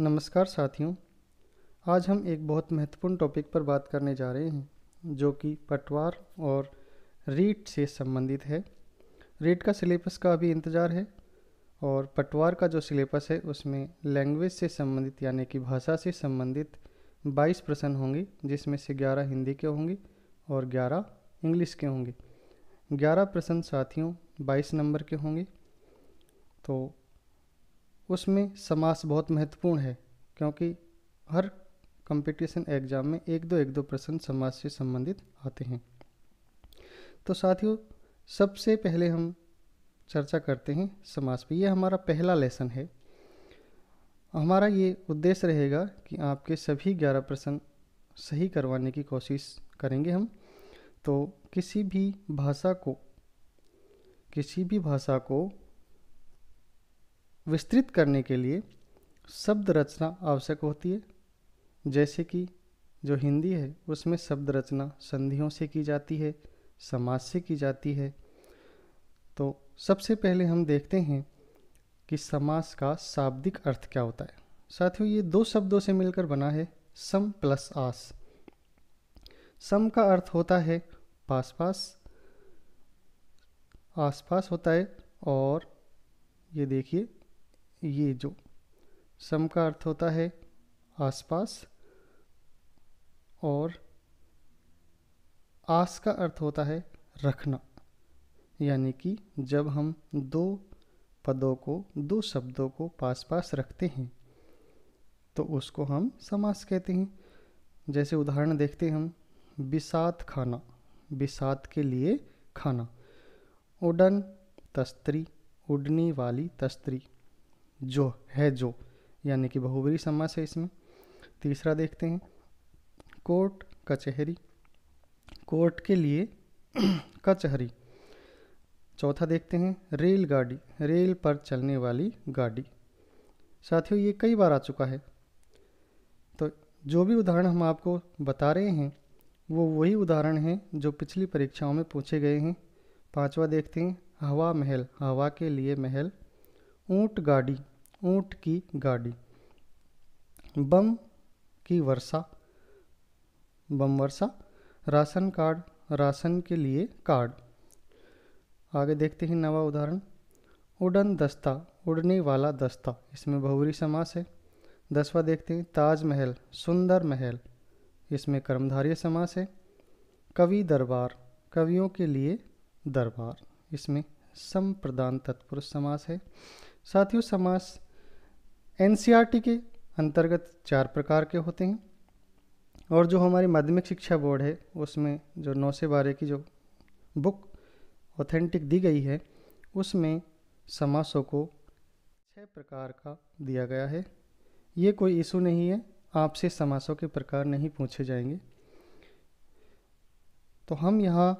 नमस्कार साथियों आज हम एक बहुत महत्वपूर्ण टॉपिक पर बात करने जा रहे हैं जो कि पटवार और रीट से संबंधित है रीट का सिलेबस का अभी इंतज़ार है और पटवार का जो सिलेबस है उसमें लैंग्वेज से संबंधित यानी कि भाषा से संबंधित 22 प्रश्न होंगे जिसमें से 11 हिंदी के होंगे और 11 इंग्लिश के होंगे 11 प्रश्न साथियों 22 नंबर के होंगे तो उसमें समास बहुत महत्वपूर्ण है क्योंकि हर कंपटीशन एग्ज़ाम में एक दो एक दो प्रश्न समाज से संबंधित आते हैं तो साथियों सबसे पहले हम चर्चा करते हैं समास पे ये हमारा पहला लेसन है हमारा ये उद्देश्य रहेगा कि आपके सभी ग्यारह प्रश्न सही करवाने की कोशिश करेंगे हम तो किसी भी भाषा को किसी भी भाषा को विस्तृत करने के लिए शब्द रचना आवश्यक होती है जैसे कि जो हिंदी है उसमें शब्द रचना संधियों से की जाती है समाज से की जाती है तो सबसे पहले हम देखते हैं कि समास का शाब्दिक अर्थ क्या होता है साथियों ये दो शब्दों से मिलकर बना है सम प्लस आस सम का अर्थ होता है पास पास आस पास होता है और ये देखिए ये जो सम का अर्थ होता है आसपास और आस का अर्थ होता है रखना यानी कि जब हम दो पदों को दो शब्दों को पास पास रखते हैं तो उसको हम समास कहते हैं जैसे उदाहरण देखते हैं हम बिसात खाना बिसात के लिए खाना उडन तस्त्री उडनी वाली तस्त्री जो है जो यानी कि बहुबरी समास है इसमें तीसरा देखते हैं कोर्ट कचहरी कोर्ट के लिए कचहरी चौथा देखते हैं रेलगाड़ी रेल पर चलने वाली गाड़ी साथियों ये कई बार आ चुका है तो जो भी उदाहरण हम आपको बता रहे हैं वो वही उदाहरण हैं जो पिछली परीक्षाओं में पूछे गए हैं पांचवा देखते हैं हवा महल हवा के लिए महल ऊंट गाड़ी ऊंट की गाड़ी बम की वर्षा बम वर्षा राशन कार्ड राशन के लिए कार्ड आगे देखते हैं नवा उदाहरण उड़न दस्ता उड़ने वाला दस्ता इसमें बहुरी समास है दसवा देखते हैं ताजमहल सुंदर महल इसमें कर्मधारय समास है कवि दरबार कवियों के लिए दरबार इसमें संप्रदान तत्पुरुष समास है साथियों समास एन के अंतर्गत चार प्रकार के होते हैं और जो हमारी माध्यमिक शिक्षा बोर्ड है उसमें जो नौ से बारह की जो बुक ऑथेंटिक दी गई है उसमें समासों को छह प्रकार का दिया गया है ये कोई इशू नहीं है आपसे समासों के प्रकार नहीं पूछे जाएंगे तो हम यहाँ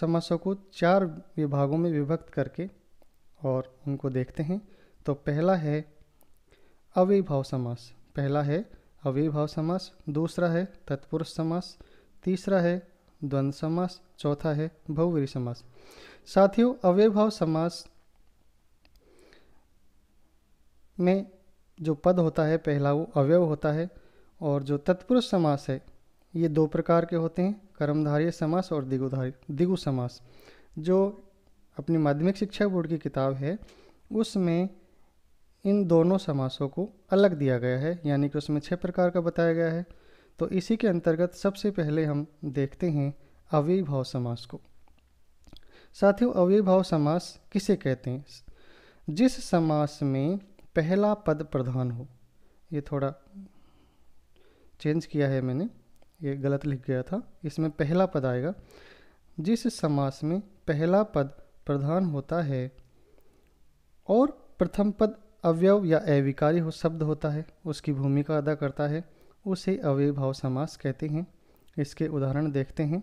समासों को चार विभागों में विभक्त करके और उनको देखते हैं तो पहला है अविभाव समास पहला है अविभाव समास दूसरा है तत्पुरुष समास तीसरा है द्वंद्व समास चौथा है बहुवरी समास साथियों अविभाव समास में जो पद होता है पहला वो अवयव होता है और जो तत्पुरुष समास है ये दो प्रकार के होते हैं कर्मधारय समास और दिगुधारी दिगु समास जो अपनी माध्यमिक शिक्षा बोर्ड की किताब है उसमें इन दोनों समासों को अलग दिया गया है यानी कि उसमें छः प्रकार का बताया गया है तो इसी के अंतर्गत सबसे पहले हम देखते हैं भाव समास को साथियों भाव समास किसे कहते हैं जिस समास में पहला पद प्रधान हो ये थोड़ा चेंज किया है मैंने ये गलत लिख गया था इसमें पहला पद आएगा जिस समास में पहला पद प्रधान होता है और प्रथम पद अवयव या अविकारी हो शब्द होता है उसकी भूमिका अदा करता है उसे भाव समास कहते हैं इसके उदाहरण देखते हैं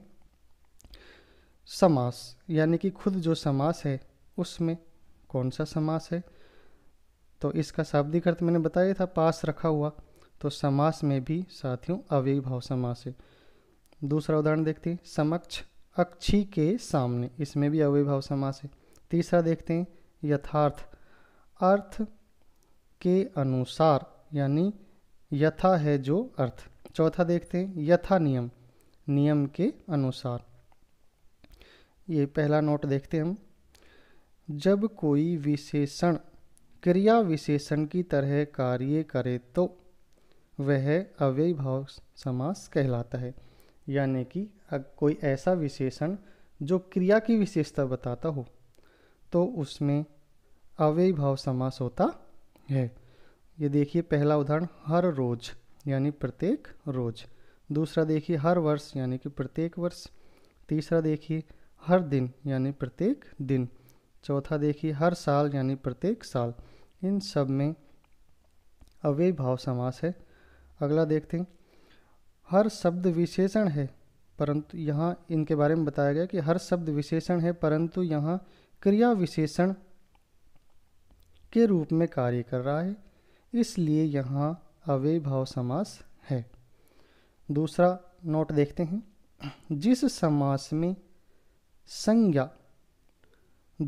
समास यानी कि खुद जो समास है उसमें कौन सा समास है तो इसका शाब्दिक अर्थ मैंने बताया था पास रखा हुआ तो समास में भी साथियों भाव समास है दूसरा उदाहरण देखते हैं समक्ष अक्षी के सामने इसमें भी भाव समास है तीसरा देखते हैं यथार्थ अर्थ के अनुसार यानी यथा है जो अर्थ चौथा देखते हैं यथा नियम नियम के अनुसार ये पहला नोट देखते हैं हम जब कोई विशेषण क्रिया विशेषण की तरह कार्य करे तो वह अव्यय भाव समास कहलाता है यानी कि कोई ऐसा विशेषण जो क्रिया की विशेषता बताता हो तो उसमें अव्यय भाव समास होता है ये देखिए पहला उदाहरण हर रोज यानी प्रत्येक रोज दूसरा देखिए हर वर्ष यानी कि प्रत्येक वर्ष तीसरा देखिए हर दिन यानी प्रत्येक दिन चौथा देखिए हर साल यानी प्रत्येक साल इन सब में अव्यय भाव समास है अगला देखते हैं हर शब्द विशेषण है परंतु यहाँ इनके बारे में बताया गया कि हर शब्द विशेषण है परंतु यहाँ क्रिया विशेषण के रूप में कार्य कर रहा है इसलिए यहाँ अवे भाव समास है दूसरा नोट देखते हैं जिस समास में संज्ञा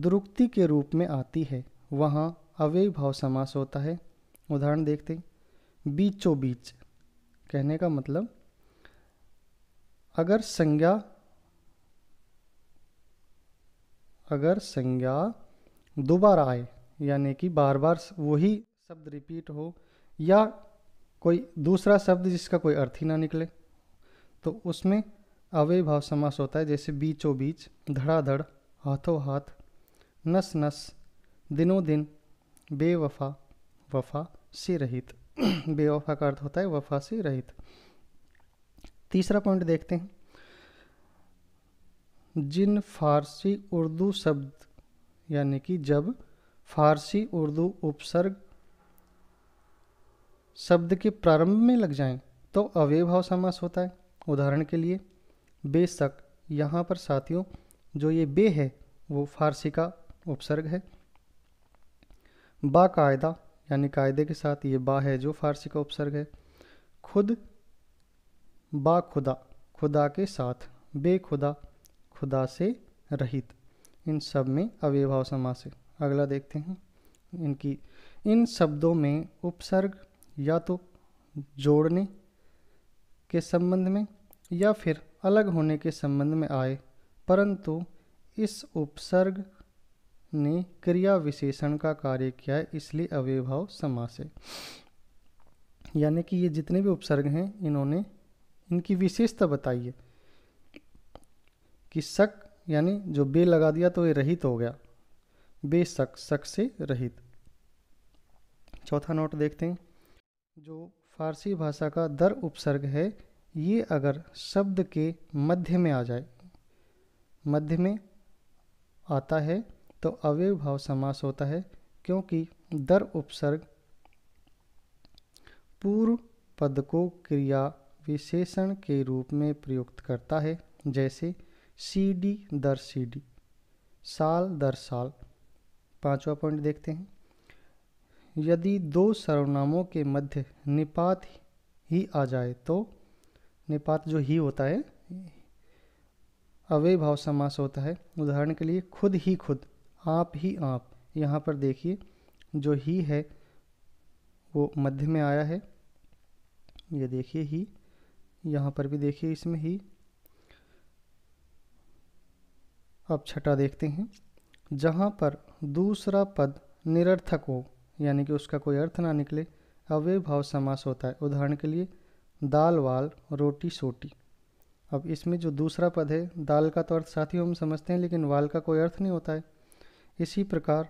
द्रुक्ति के रूप में आती है वहाँ अवे भाव समास होता है उदाहरण देखते हैं बीचो बीच कहने का मतलब अगर संज्ञा अगर संज्ञा दोबारा आए यानी कि बार बार वही शब्द रिपीट हो या कोई दूसरा शब्द जिसका कोई अर्थ ही ना निकले तो उसमें अव्यय भाव समास होता है जैसे बीचों बीच धड़ाधड़ हाथों हाथ नस नस दिनों दिन बेवफा वफा से रहित बेवफा का अर्थ होता है वफा से रहित तीसरा पॉइंट देखते हैं जिन फारसी उर्दू शब्द यानी कि जब फारसी उर्दू उपसर्ग शब्द के प्रारंभ में लग जाएं तो भाव समास होता है उदाहरण के लिए बेशक यहाँ पर साथियों जो ये बे है वो फारसी का उपसर्ग है बाकायदा यानी कायदे के साथ ये बा है जो फारसी का उपसर्ग है खुद बा खुदा खुदा के साथ बे खुदा से रहित इन सब में अव्यभाव समास है अगला देखते हैं इनकी इन शब्दों में उपसर्ग या तो जोड़ने के संबंध में या फिर अलग होने के संबंध में आए परंतु इस उपसर्ग ने क्रिया विशेषण का कार्य किया है इसलिए अव्यभाव समास है यानी कि ये जितने भी उपसर्ग हैं इन्होंने इनकी विशेषता बताई है कि शक यानी जो बे लगा दिया तो ये रहित हो गया बेशक शक से रहित चौथा नोट देखते हैं जो फारसी भाषा का दर उपसर्ग है ये अगर शब्द के मध्य में आ जाए मध्य में आता है तो भाव समास होता है क्योंकि दर उपसर्ग पूर्व पद को क्रिया विशेषण के रूप में प्रयुक्त करता है जैसे सीडी दर सीडी साल दर साल पांचवा पॉइंट देखते हैं यदि दो सर्वनामों के मध्य निपात ही आ जाए तो निपात जो ही होता है अवय भाव समास होता है उदाहरण के लिए खुद ही खुद आप ही आप यहाँ पर देखिए जो ही है वो मध्य में आया है ये देखिए ही यहाँ पर भी देखिए इसमें ही अब छठा देखते हैं जहाँ पर दूसरा पद निरर्थक हो यानी कि उसका कोई अर्थ ना निकले अवय भाव समास होता है उदाहरण के लिए दाल वाल रोटी सोटी अब इसमें जो दूसरा पद है दाल का तो अर्थ साथ ही हम समझते हैं लेकिन वाल का कोई अर्थ नहीं होता है इसी प्रकार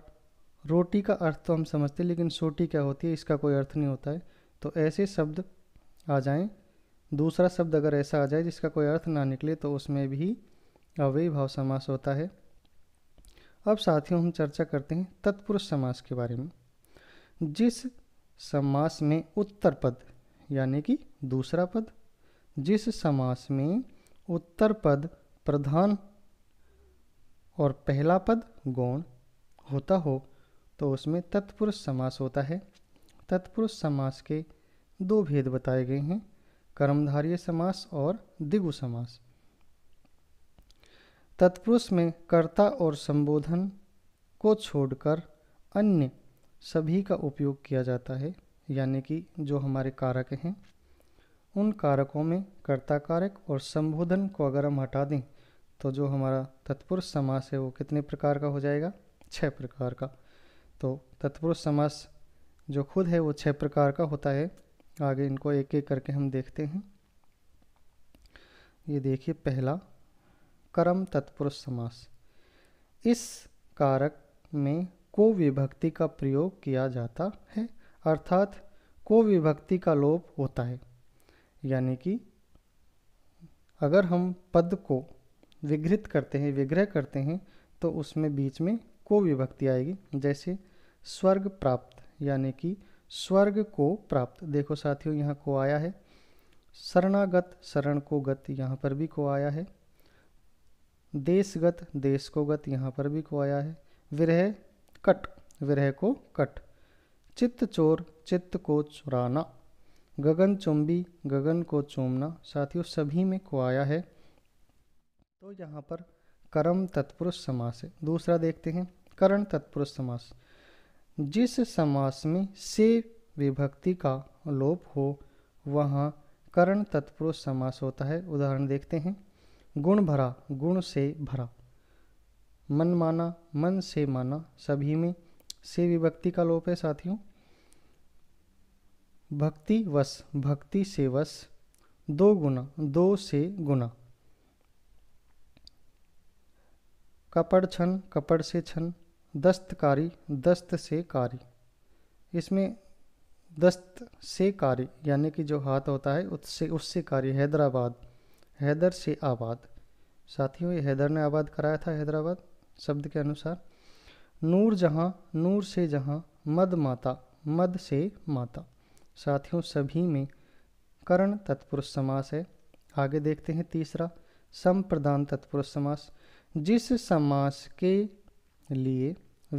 रोटी का अर्थ तो हम समझते हैं लेकिन सोटी क्या होती है इसका कोई अर्थ नहीं होता है तो ऐसे शब्द आ जाएं दूसरा शब्द अगर ऐसा आ जाए जिसका कोई अर्थ ना निकले तो उसमें भी अव्यय भाव समास होता है अब साथियों हम चर्चा करते हैं तत्पुरुष समास के बारे में जिस समास में उत्तर पद यानी कि दूसरा पद जिस समास में उत्तर पद प्रधान और पहला पद गौण होता हो तो उसमें तत्पुरुष समास होता है तत्पुरुष समास के दो भेद बताए गए हैं कर्मधारय समास और दिगु समास तत्पुरुष में कर्ता और संबोधन को छोड़कर अन्य सभी का उपयोग किया जाता है यानी कि जो हमारे कारक हैं उन कारकों में कर्ता कारक और संबोधन को अगर हम हटा दें तो जो हमारा तत्पुरुष समास है वो कितने प्रकार का हो जाएगा छः प्रकार का तो तत्पुरुष समास जो खुद है वो छः प्रकार का होता है आगे इनको एक एक करके हम देखते हैं ये देखिए पहला कर्म तत्पुरुष समास इस कारक में को विभक्ति का प्रयोग किया जाता है अर्थात को विभक्ति का लोप होता है यानी कि अगर हम पद को विघृत करते हैं विग्रह करते हैं तो उसमें बीच में को विभक्ति आएगी जैसे स्वर्ग प्राप्त यानी कि स्वर्ग को प्राप्त देखो साथियों यहाँ को आया है शरणागत शरण को गत यहाँ पर भी को आया है देशगत देश को गत यहाँ पर भी को आया है विरह कट विरह को कट चित्त चोर चित्त को चुराना गगन चुम्बी गगन को चूमना साथियों सभी में को आया है तो यहाँ पर कर्म तत्पुरुष समास है दूसरा देखते हैं करण तत्पुरुष समास जिस समास में से विभक्ति का लोप हो वहाँ करण तत्पुरुष समास होता है उदाहरण देखते हैं गुण भरा गुण से भरा मन माना मन से माना सभी में से विभक्ति का लोप है साथियों भक्ति वस भक्ति से वस दो गुना दो से गुना कपड़ छन कपड़ से छन दस्तकारी दस्त से कारी इसमें दस्त से कार्य यानी कि जो हाथ होता है उससे उससे कार्य हैदराबाद हैदर से आबाद साथियों ये हैदर ने आबाद कराया था हैदराबाद शब्द के अनुसार नूर जहाँ नूर से जहाँ मद माता मद से माता साथियों सभी में करण तत्पुरुष समास है आगे देखते हैं तीसरा संप्रदान तत्पुरुष समास जिस समास के लिए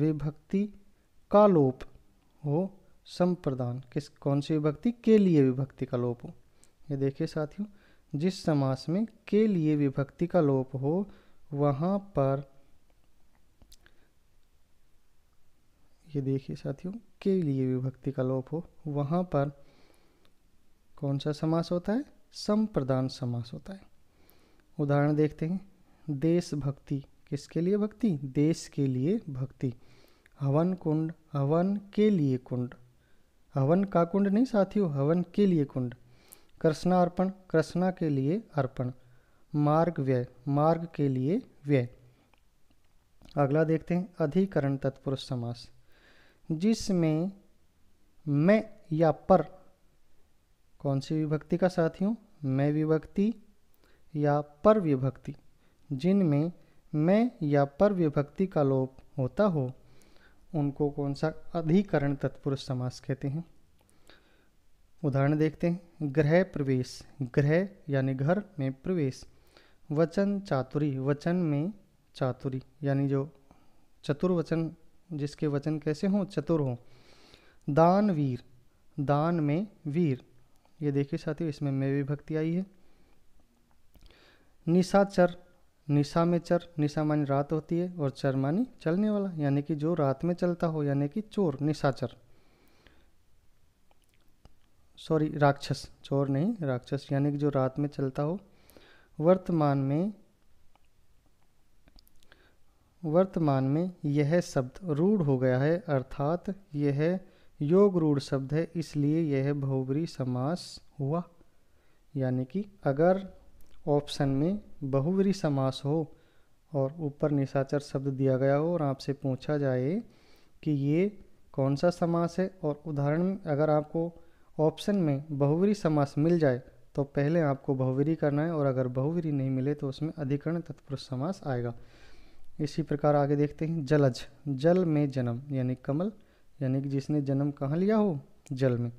विभक्ति का लोप हो संप्रदान किस कौन सी विभक्ति के लिए विभक्ति का लोप हो ये देखिए साथियों जिस समास में के लिए विभक्ति का लोप हो वहाँ पर ये देखिए साथियों के लिए विभक्ति का लोप हो वहाँ पर कौन सा समास होता है संप्रदान समास होता है उदाहरण देखते हैं देशभक्ति किसके लिए भक्ति देश के लिए भक्ति हवन कुंड हवन के लिए कुंड हवन का कुंड नहीं साथियों हवन के लिए कुंड कृष्णा अर्पण कृष्णा के लिए अर्पण मार्ग व्यय मार्ग के लिए व्यय अगला देखते हैं अधिकरण तत्पुरुष समास जिसमें मैं या पर कौन सी विभक्ति का साथी हूँ मैं विभक्ति या पर विभक्ति जिनमें मैं या पर विभक्ति का लोप होता हो उनको कौन सा अधिकरण तत्पुरुष समास कहते हैं उदाहरण देखते हैं ग्रह प्रवेश ग्रह यानी घर में प्रवेश वचन चातुरी वचन में चातुरी यानी जो चतुर्वचन जिसके वचन कैसे हों चतुर हों दान वीर दान में वीर ये देखिए साथियों इसमें मैं विभक्ति आई है निशाचर निशा में चर निशा मानी रात होती है और चर मानी चलने वाला यानी कि जो रात में चलता हो यानी कि चोर निशाचर सॉरी राक्षस चोर नहीं राक्षस यानी कि जो रात में चलता हो वर्तमान में वर्तमान में यह शब्द रूढ़ हो गया है अर्थात यह योग रूढ़ शब्द है इसलिए यह बहुवरी समास हुआ यानी कि अगर ऑप्शन में बहुवरी समास हो और ऊपर निशाचर शब्द दिया गया हो और आपसे पूछा जाए कि ये कौन सा समास है और उदाहरण में अगर आपको ऑप्शन में बहुवरी समास मिल जाए तो पहले आपको बहुवरी करना है और अगर बहुवरी नहीं मिले तो उसमें अधिकरण तत्पुरुष समास आएगा इसी प्रकार आगे देखते हैं जलज जल में जन्म यानी कमल यानी कि जिसने जन्म कहाँ लिया हो जल में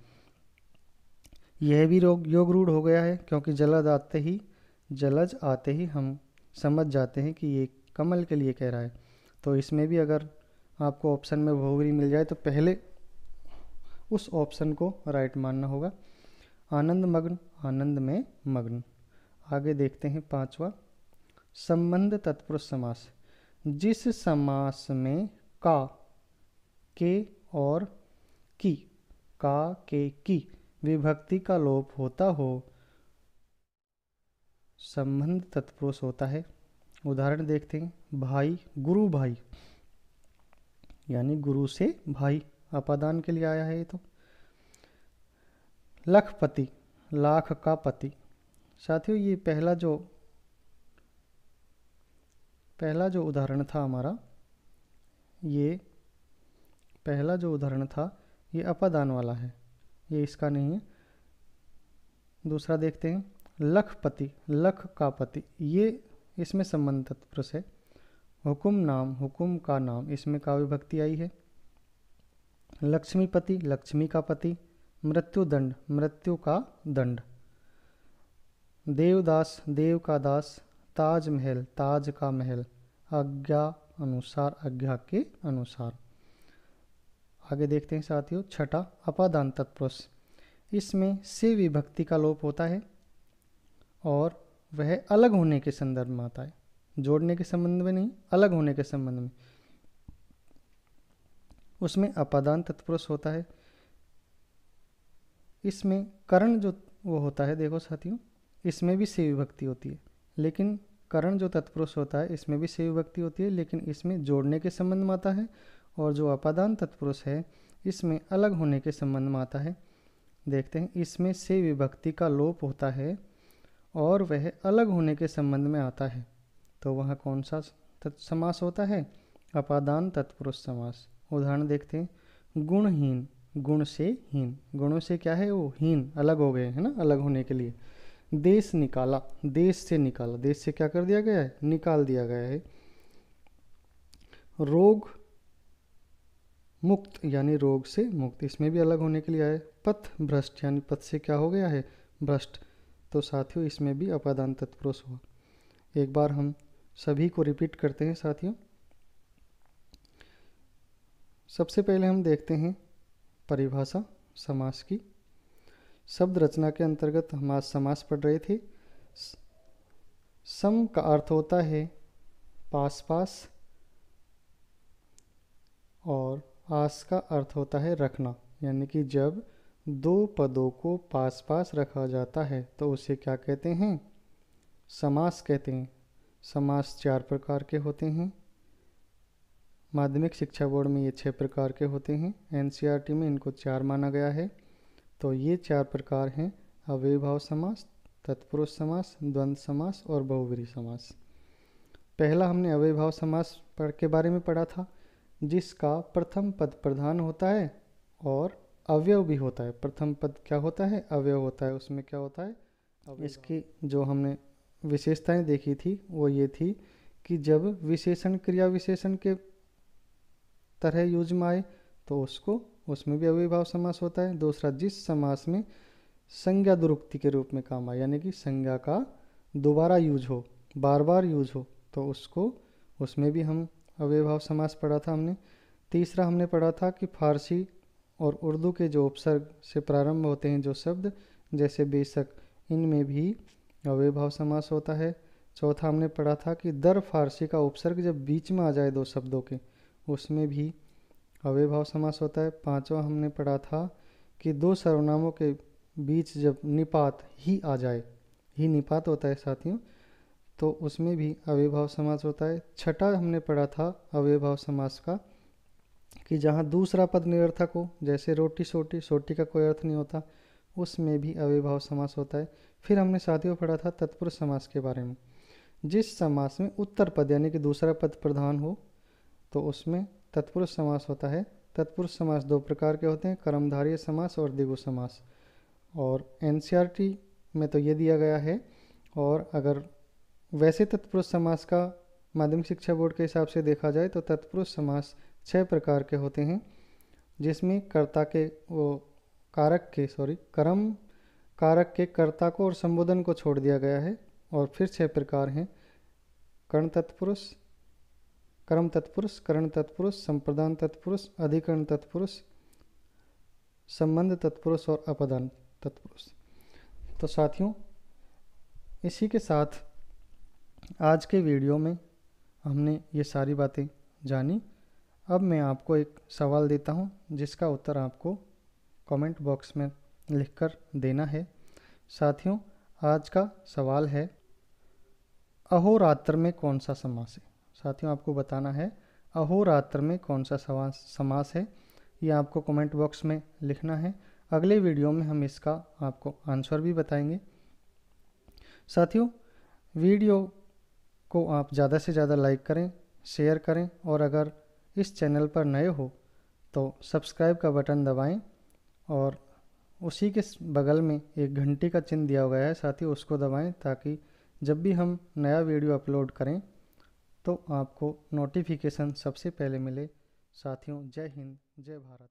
यह भी रोग योग रूढ़ हो गया है क्योंकि जलद आते ही जलज आते ही हम समझ जाते हैं कि ये कमल के लिए कह रहा है तो इसमें भी अगर आपको ऑप्शन में बहुवरी मिल जाए तो पहले उस ऑप्शन को राइट मानना होगा आनंद मग्न आनंद में मग्न आगे देखते हैं पांचवा संबंध तत्पुरुष समास जिस समास में का के और की का के की विभक्ति का लोप होता हो संबंध तत्पुरुष होता है उदाहरण देखते हैं भाई गुरु भाई यानी गुरु से भाई अपादान के लिए आया है ये तो लखपति लाख का पति साथियों ये पहला जो पहला जो उदाहरण था हमारा ये पहला जो उदाहरण था ये अपादान वाला है ये इसका नहीं है दूसरा देखते हैं लखपति लख का पति ये इसमें संबंध तत्पुरुष है हुकुम नाम हुकुम का नाम इसमें काव्य भक्ति आई है लक्ष्मीपति लक्ष्मी का पति मृत्यु दंड मृत्यु का दंड देवदास देव का दास ताजमहल ताज का महल आज्ञा अनुसार आज्ञा के अनुसार आगे देखते हैं साथियों छठा अपादान तत्पुरुष इसमें से विभक्ति का लोप होता है और वह अलग होने के संदर्भ में आता है जोड़ने के संबंध में नहीं अलग होने के संबंध में उसमें अपादान तत्पुरुष होता है इसमें करण जो वो होता है देखो साथियों इसमें भी से विभक्ति होती है लेकिन करण जो तत्पुरुष होता है इसमें भी से विभक्ति होती है लेकिन इसमें जोड़ने के संबंध में आता है और जो अपादान तत्पुरुष है इसमें अलग होने के संबंध में आता है देखते हैं इसमें से विभक्ति का लोप होता है और वह अलग होने के संबंध में आता है तो वहाँ कौन सा समास होता है अपादान तत्पुरुष समास उदाहरण देखते हैं गुणहीन गुण से हीन गुणों से क्या है वो हीन अलग हो गए है ना अलग होने के लिए देश निकाला देश से निकाला देश से क्या कर दिया गया है निकाल दिया गया है रोग मुक्त यानी रोग से मुक्त इसमें भी अलग होने के लिए आए पथ भ्रष्ट यानी पथ से क्या हो गया है भ्रष्ट तो साथियों इसमें भी अपादान तत्पुरुष हुआ एक बार हम सभी को रिपीट करते हैं साथियों सबसे पहले हम देखते हैं परिभाषा समास की शब्द रचना के अंतर्गत हम आज समास पढ़ रहे थे सम का अर्थ होता है पास पास और आस का अर्थ होता है रखना यानी कि जब दो पदों को पास पास रखा जाता है तो उसे क्या कहते हैं समास कहते हैं समास चार प्रकार के होते हैं माध्यमिक शिक्षा बोर्ड में ये छः प्रकार के होते हैं एन e में इनको चार माना गया है तो ये चार प्रकार हैं अव्यभाव समास तत्पुरुष समास द्वंद्व समास और बहुवीरी समास पहला हमने अव्यभाव समास पढ़ के बारे में पढ़ा था जिसका प्रथम पद प्रधान होता है और अवयव भी होता है प्रथम पद क्या होता है अवयव होता है उसमें क्या होता है इसकी जो हमने विशेषताएं देखी थी वो ये थी कि जब विशेषण क्रिया विशेषण के तरह यूज में आए तो उसको उसमें भी अविभाव समास होता है दूसरा जिस समास में संज्ञा दुरुक्ति के रूप में काम आए यानी कि संज्ञा का दोबारा यूज हो बार बार यूज हो तो उसको उसमें भी हम अविभाव समास पढ़ा था हमने तीसरा हमने पढ़ा था कि फारसी और उर्दू के जो उपसर्ग से प्रारंभ होते हैं जो शब्द जैसे बेशक इनमें भी अव्यभाव समास होता है चौथा हमने पढ़ा था कि दर फारसी का उपसर्ग जब बीच में आ जाए दो शब्दों के उसमें भी अव्यभाव समास होता है पांचवा हमने पढ़ा था कि दो सर्वनामों के बीच जब निपात ही आ जाए ही निपात होता है साथियों तो उसमें भी अव्यभाव समास होता है छठा हमने पढ़ा था अव्यभाव समास का कि जहाँ दूसरा पद निरर्थक हो जैसे रोटी सोटी सोटी का कोई अर्थ नहीं होता उसमें भी अव्यभाव समास होता है फिर हमने साथियों पढ़ा था तत्पुरुष समास के बारे में जिस समास में उत्तर पद यानी कि दूसरा पद प्रधान हो तो उसमें तत्पुरुष समास होता है तत्पुरुष समास दो प्रकार के होते हैं कर्मधारय समास और दिगु समास और एन में तो ये दिया गया है और अगर वैसे तत्पुरुष समास का माध्यमिक शिक्षा बोर्ड के हिसाब से देखा जाए तो तत्पुरुष समास छः प्रकार के होते हैं जिसमें कर्ता के वो कारक के सॉरी कर्म कारक के कर्ता को और संबोधन को छोड़ दिया गया है और फिर छः प्रकार हैं कर्ण तत्पुरुष कर्म तत्पुरुष करण तत्पुरुष संप्रदान तत्पुरुष अधिकरण तत्पुरुष संबंध तत्पुरुष और अपदान तत्पुरुष तो साथियों इसी के साथ आज के वीडियो में हमने ये सारी बातें जानी अब मैं आपको एक सवाल देता हूँ जिसका उत्तर आपको कमेंट बॉक्स में लिखकर देना है साथियों आज का सवाल है अहोरात्र में कौन सा समास है साथियों आपको बताना है अहोरात्र में कौन सा समास समास है ये आपको कमेंट बॉक्स में लिखना है अगले वीडियो में हम इसका आपको आंसर भी बताएंगे साथियों वीडियो को आप ज़्यादा से ज़्यादा लाइक करें शेयर करें और अगर इस चैनल पर नए हो तो सब्सक्राइब का बटन दबाएं और उसी के बगल में एक घंटी का चिन्ह दिया गया है साथ ही उसको दबाएं ताकि जब भी हम नया वीडियो अपलोड करें तो आपको नोटिफिकेशन सबसे पहले मिले साथियों जय हिंद जय भारत